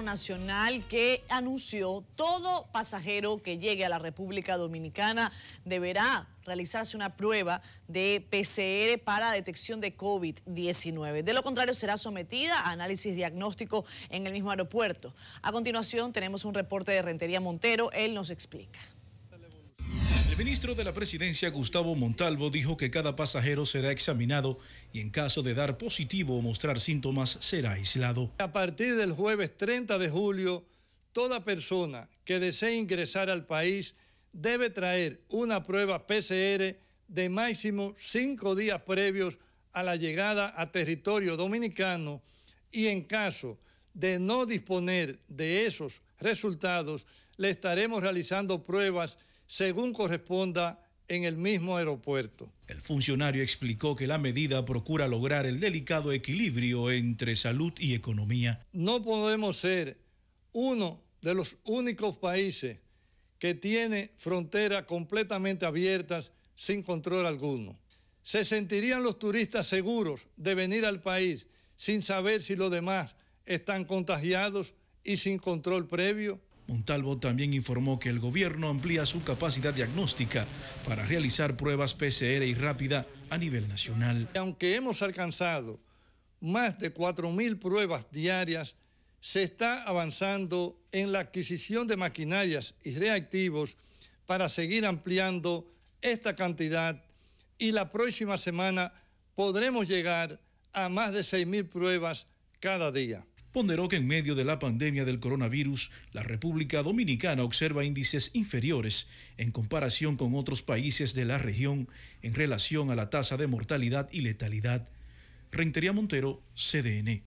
Nacional que anunció todo pasajero que llegue a la República Dominicana deberá realizarse una prueba de PCR para detección de COVID-19. De lo contrario, será sometida a análisis diagnóstico en el mismo aeropuerto. A continuación, tenemos un reporte de Rentería Montero. Él nos explica. El ministro de la Presidencia, Gustavo Montalvo, dijo que cada pasajero será examinado y en caso de dar positivo o mostrar síntomas será aislado. A partir del jueves 30 de julio, toda persona que desee ingresar al país debe traer una prueba PCR de máximo cinco días previos a la llegada a territorio dominicano y en caso de no disponer de esos resultados, le estaremos realizando pruebas según corresponda en el mismo aeropuerto. El funcionario explicó que la medida procura lograr el delicado equilibrio entre salud y economía. No podemos ser uno de los únicos países que tiene fronteras completamente abiertas sin control alguno. Se sentirían los turistas seguros de venir al país sin saber si los demás están contagiados y sin control previo. Montalvo también informó que el gobierno amplía su capacidad diagnóstica para realizar pruebas PCR y rápida a nivel nacional. Aunque hemos alcanzado más de 4.000 pruebas diarias, se está avanzando en la adquisición de maquinarias y reactivos para seguir ampliando esta cantidad y la próxima semana podremos llegar a más de 6.000 pruebas cada día ponderó que en medio de la pandemia del coronavirus, la República Dominicana observa índices inferiores en comparación con otros países de la región en relación a la tasa de mortalidad y letalidad. Reintería Montero, CDN.